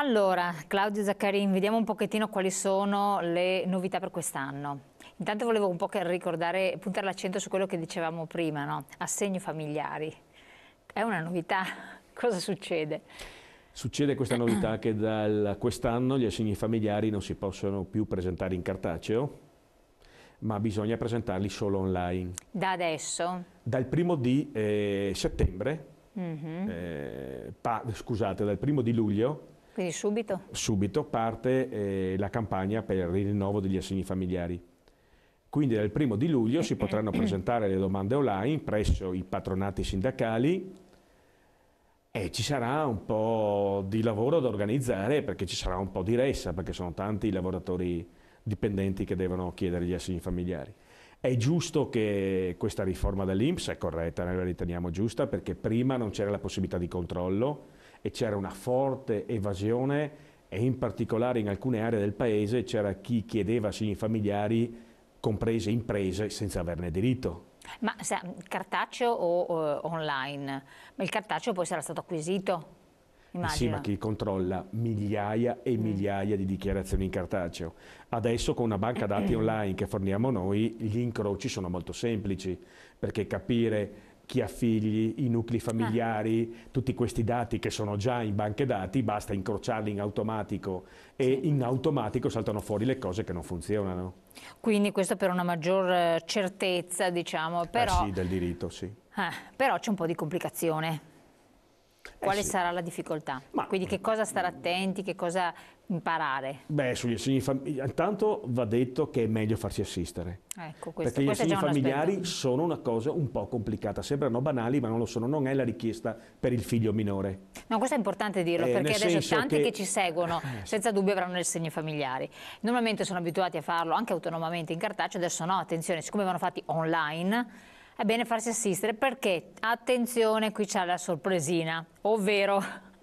Allora, Claudio Zaccarin, vediamo un pochettino quali sono le novità per quest'anno. Intanto volevo un po' ricordare, puntare l'accento su quello che dicevamo prima, no? assegno familiari. È una novità. Cosa succede? Succede questa novità che da quest'anno gli assegni familiari non si possono più presentare in cartaceo, ma bisogna presentarli solo online. Da adesso? Dal primo di eh, settembre, mm -hmm. eh, scusate, dal primo di luglio quindi subito? Subito parte eh, la campagna per il rinnovo degli assegni familiari. Quindi dal primo di luglio si potranno presentare le domande online presso i patronati sindacali e ci sarà un po' di lavoro da organizzare perché ci sarà un po' di ressa perché sono tanti i lavoratori dipendenti che devono chiedere gli assegni familiari. È giusto che questa riforma dell'Inps è corretta, noi la riteniamo giusta perché prima non c'era la possibilità di controllo e c'era una forte evasione e in particolare in alcune aree del paese c'era chi chiedeva segni familiari, comprese imprese, senza averne diritto. Ma sa, cartaceo o, o online? Ma il cartaceo poi sarà stato acquisito? Immagino. Eh sì, ma chi controlla migliaia e mm. migliaia di dichiarazioni in cartaceo. Adesso con una banca dati online che forniamo noi, gli incroci sono molto semplici, perché capire chi ha figli, i nuclei familiari, ah. tutti questi dati che sono già in banche dati, basta incrociarli in automatico e sì. in automatico saltano fuori le cose che non funzionano. Quindi questo per una maggior eh, certezza, diciamo, eh però... Eh sì, del diritto, sì. Ah, però c'è un po' di complicazione. Eh Quale eh sì. sarà la difficoltà? Ma, Quindi che cosa stare mm. attenti, che cosa imparare? Beh, sugli assegni familiari, intanto va detto che è meglio farsi assistere. Ecco, questo, perché gli assegni familiari una sono una cosa un po' complicata, sembrano banali ma non lo sono, non è la richiesta per il figlio minore. No, questo è importante dirlo eh, perché adesso tanti che... che... ci seguono eh, senza dubbio avranno gli assegni familiari. Normalmente sono abituati a farlo anche autonomamente in cartaceo, adesso no, attenzione, siccome vanno fatti online è bene farsi assistere perché, attenzione, qui c'è la sorpresina, ovvero...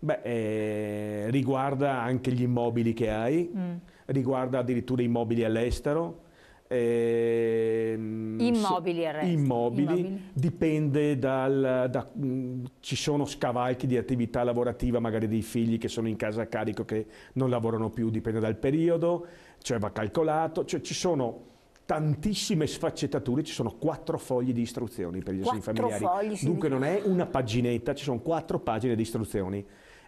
Beh, eh, riguarda anche gli immobili che hai, mm. riguarda addirittura immobili all'estero, eh, immobili, so, immobili, immobili, dipende dal, da, mh, mm, ci sono scavalchi di attività lavorativa, magari dei figli che sono in casa a carico che non lavorano più, dipende dal periodo, cioè va calcolato, cioè ci sono tantissime sfaccettature, ci sono quattro fogli di istruzioni per gli quattro asili familiari. Dunque non è una paginetta, ci sono quattro pagine di istruzioni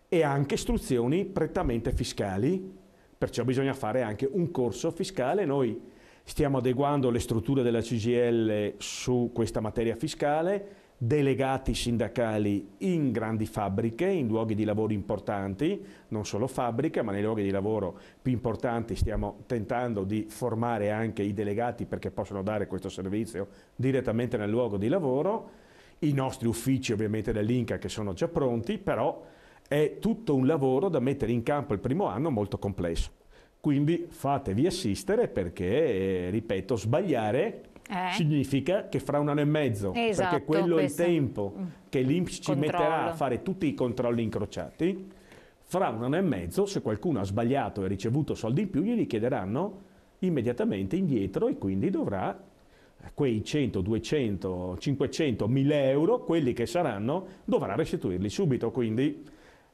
e anche istruzioni prettamente fiscali, perciò bisogna fare anche un corso fiscale. Noi stiamo adeguando le strutture della CGL su questa materia fiscale delegati sindacali in grandi fabbriche, in luoghi di lavoro importanti, non solo fabbriche, ma nei luoghi di lavoro più importanti stiamo tentando di formare anche i delegati perché possono dare questo servizio direttamente nel luogo di lavoro, i nostri uffici ovviamente dell'Inca che sono già pronti, però è tutto un lavoro da mettere in campo il primo anno molto complesso. Quindi fatevi assistere perché, ripeto, sbagliare eh? significa che fra un anno e mezzo, esatto, perché quello questo. è il tempo che mm, l'Inps ci Controllo. metterà a fare tutti i controlli incrociati, fra un anno e mezzo, se qualcuno ha sbagliato e ha ricevuto soldi in più, gli chiederanno immediatamente indietro e quindi dovrà eh, quei 100, 200, 500, 1000 euro, quelli che saranno, dovrà restituirli subito. Quindi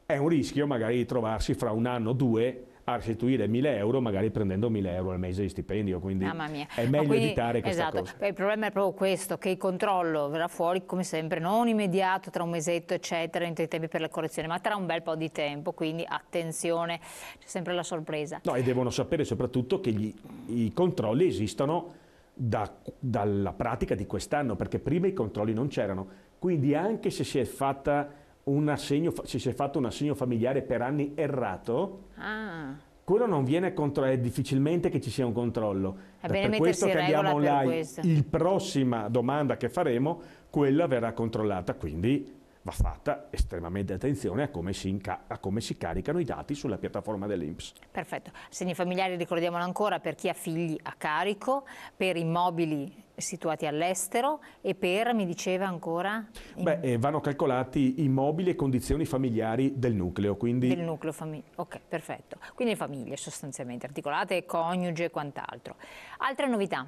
è un rischio magari di trovarsi fra un anno o due a restituire 1000 euro magari prendendo 1000 euro al mese di stipendio, quindi è meglio quindi, evitare questa esatto. cosa. Il problema è proprio questo, che il controllo verrà fuori come sempre non immediato tra un mesetto eccetera, entro i tempi per la correzione, ma tra un bel po' di tempo, quindi attenzione, c'è sempre la sorpresa. No, e devono sapere soprattutto che gli, i controlli esistono da, dalla pratica di quest'anno, perché prima i controlli non c'erano, quindi anche se si è fatta un assegno, se si è fatto un assegno familiare per anni errato, ah. quello non viene controllato, è difficilmente che ci sia un controllo. È bene per questo che abbiamo online, la prossima domanda che faremo, quella verrà controllata, quindi va fatta estremamente attenzione a come, si, a come si caricano i dati sulla piattaforma dell'Inps. Perfetto. Segni familiari ricordiamolo ancora per chi ha figli a carico, per immobili situati all'estero e per, mi diceva ancora? In... Beh, eh, vanno calcolati immobili e condizioni familiari del nucleo, quindi... Del nucleo familiare, ok, perfetto. Quindi famiglie sostanzialmente, articolate, coniuge e quant'altro. Altre novità?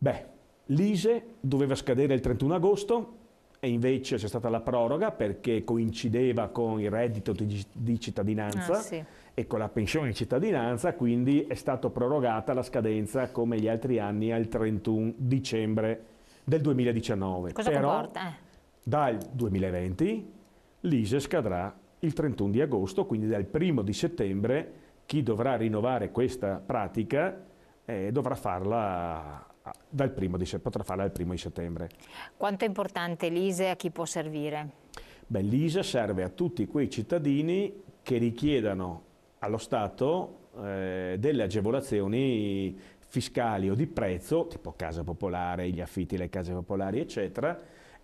Beh, l'ISE doveva scadere il 31 agosto, e invece c'è stata la proroga perché coincideva con il reddito di cittadinanza ah, sì. e con la pensione di cittadinanza, quindi è stata prorogata la scadenza come gli altri anni al 31 dicembre del 2019. Cosa Però, comporta? Eh? Dal 2020 l'ISE scadrà il 31 di agosto, quindi dal 1 di settembre chi dovrà rinnovare questa pratica eh, dovrà farla dal primo di, potrà farla dal primo di settembre. Quanto è importante l'ISE e a chi può servire? Beh, l'ISE serve a tutti quei cittadini che richiedano allo Stato eh, delle agevolazioni fiscali o di prezzo, tipo casa popolare, gli affitti, le case popolari, eccetera,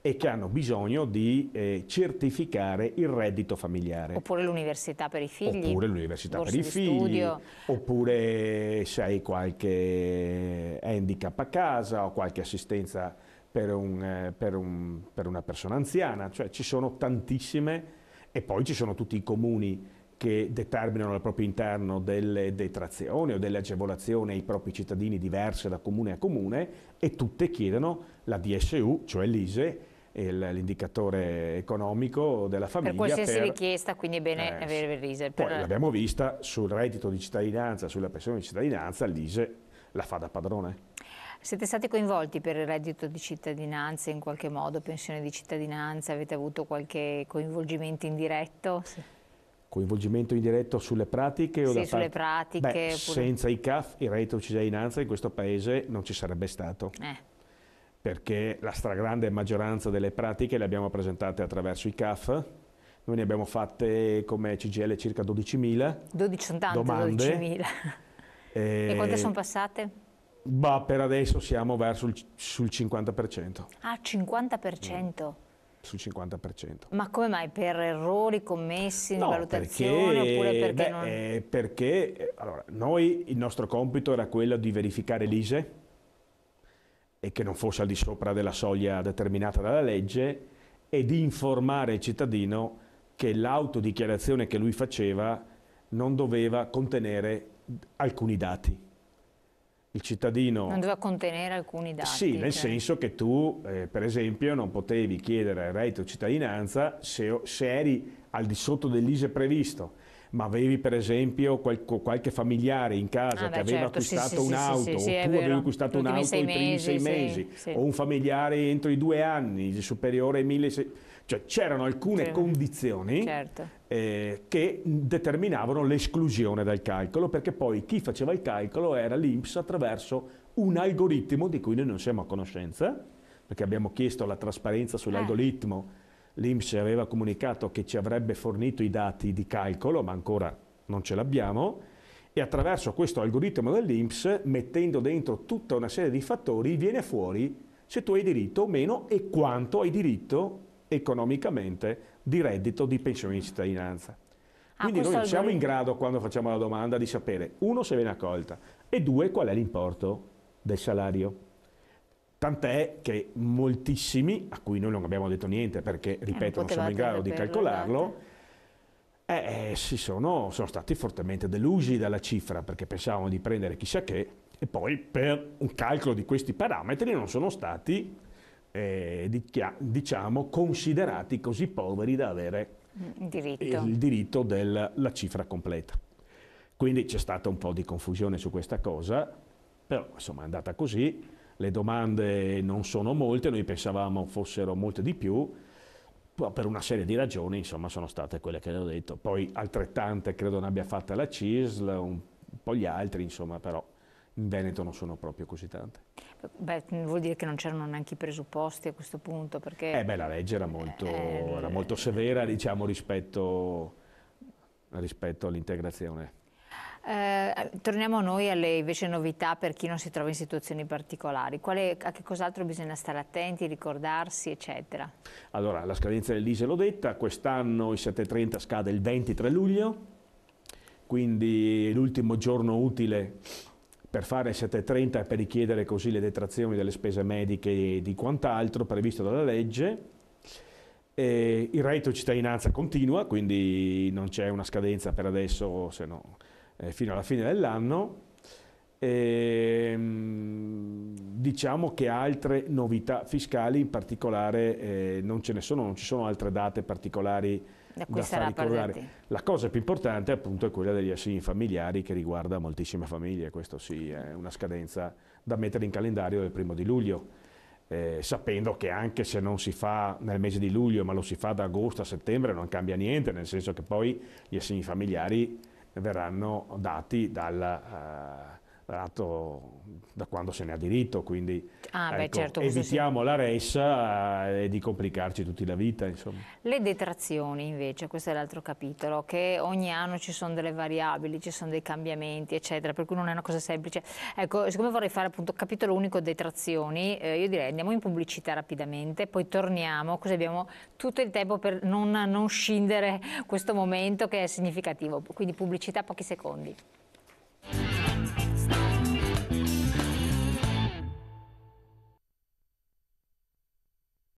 e che hanno bisogno di eh, certificare il reddito familiare. Oppure l'università per i figli. Oppure l'università per i figli. Studio. Oppure se hai qualche handicap a casa o qualche assistenza per, un, eh, per, un, per una persona anziana. Cioè ci sono tantissime e poi ci sono tutti i comuni che determinano al proprio interno delle detrazioni o delle agevolazioni ai propri cittadini diverse da comune a comune e tutte chiedono la DSU, cioè l'ISE, l'indicatore economico della famiglia. Per qualsiasi per, richiesta, quindi è bene eh, avere l'ISE. Per... Poi l'abbiamo vista sul reddito di cittadinanza, sulla pensione di cittadinanza, l'ISE la fa da padrone. Siete stati coinvolti per il reddito di cittadinanza in qualche modo, pensione di cittadinanza? Avete avuto qualche coinvolgimento indiretto? Sì coinvolgimento indiretto sulle pratiche? Sì, sulle pratiche Beh, oppure... Senza i CAF il reddito di cittadinanza in questo paese non ci sarebbe stato. Eh perché la stragrande maggioranza delle pratiche le abbiamo presentate attraverso i CAF, noi ne abbiamo fatte come CGL circa 12.000 12, tante, 12.000. E, e quante sono passate? Bah, per adesso siamo verso il, sul 50%. Ah, 50%? Mm. Sul 50%. Ma come mai? Per errori commessi in valutazione? Perché, oppure perché beh, non... Eh, perché allora, noi il nostro compito era quello di verificare l'ISE, e che non fosse al di sopra della soglia determinata dalla legge e di informare il cittadino che l'autodichiarazione che lui faceva non doveva contenere alcuni dati. Il cittadino... Non doveva contenere alcuni dati. Sì, nel cioè... senso che tu, eh, per esempio, non potevi chiedere il reddito cittadinanza se, se eri al di sotto dell'ISE previsto ma avevi per esempio qualche familiare in casa ah, che beh, aveva certo, acquistato sì, sì, un'auto, sì, o tu avevi acquistato un'auto i primi sei mesi, o un familiare entro i due anni, superiore ai 1600, cioè c'erano alcune condizioni certo. eh, che determinavano l'esclusione dal calcolo, perché poi chi faceva il calcolo era l'Inps attraverso un algoritmo di cui noi non siamo a conoscenza, perché abbiamo chiesto la trasparenza eh. sull'algoritmo. Eh l'Inps aveva comunicato che ci avrebbe fornito i dati di calcolo, ma ancora non ce l'abbiamo, e attraverso questo algoritmo dell'Inps, mettendo dentro tutta una serie di fattori, viene fuori se tu hai diritto o meno e quanto hai diritto economicamente di reddito di pensione di cittadinanza. Ah, Quindi ah, noi algoritmo. siamo in grado, quando facciamo la domanda, di sapere, uno, se viene accolta, e due, qual è l'importo del salario. Tant'è che moltissimi, a cui noi non abbiamo detto niente perché, ripeto, eh, non siamo in grado di calcolarlo, eh, eh, si sono, sono stati fortemente delusi dalla cifra perché pensavano di prendere chissà che e poi per un calcolo di questi parametri non sono stati eh, diciamo, considerati così poveri da avere diritto. il diritto della cifra completa. Quindi c'è stata un po' di confusione su questa cosa, però insomma è andata così le domande non sono molte, noi pensavamo fossero molte di più, per una serie di ragioni insomma sono state quelle che le ho detto, poi altrettante credo ne abbia fatta la CISL, un po' gli altri insomma però in Veneto non sono proprio così tante. Beh, mm, vuol dire che non c'erano neanche i presupposti a questo punto perché... Eh beh, la legge era molto, eh, eh era molto eh. severa diciamo rispetto, rispetto all'integrazione. Eh, torniamo noi alle invece novità per chi non si trova in situazioni particolari. Quale, a che cos'altro bisogna stare attenti, ricordarsi, eccetera? Allora, la scadenza dell'ISE l'ho detta, quest'anno il 730 scade il 23 luglio, quindi l'ultimo giorno utile per fare il 730 e per richiedere così le detrazioni delle spese mediche e di quant'altro previsto dalla legge. E il reddito cittadinanza continua, quindi non c'è una scadenza per adesso, se no eh, fino alla fine dell'anno. E, ehm, diciamo che altre novità fiscali in particolare eh, non ce ne sono, non ci sono altre date particolari da, da far ricordare. Presenti. La cosa più importante appunto è quella degli assegni familiari che riguarda moltissime famiglie, questo sì è una scadenza da mettere in calendario del primo di luglio. Eh, sapendo che anche se non si fa nel mese di luglio ma lo si fa da agosto a settembre non cambia niente, nel senso che poi gli assegni familiari verranno dati dal, eh, peraltro da quando se ne ha diritto, quindi ah, ecco, beh, certo, evitiamo sì. la ressa eh, e di complicarci tutti la vita. Insomma. Le detrazioni invece, questo è l'altro capitolo, che ogni anno ci sono delle variabili, ci sono dei cambiamenti eccetera, per cui non è una cosa semplice. Ecco, siccome vorrei fare appunto capitolo unico detrazioni, eh, io direi andiamo in pubblicità rapidamente, poi torniamo, così abbiamo tutto il tempo per non, non scindere questo momento che è significativo, quindi pubblicità pochi secondi.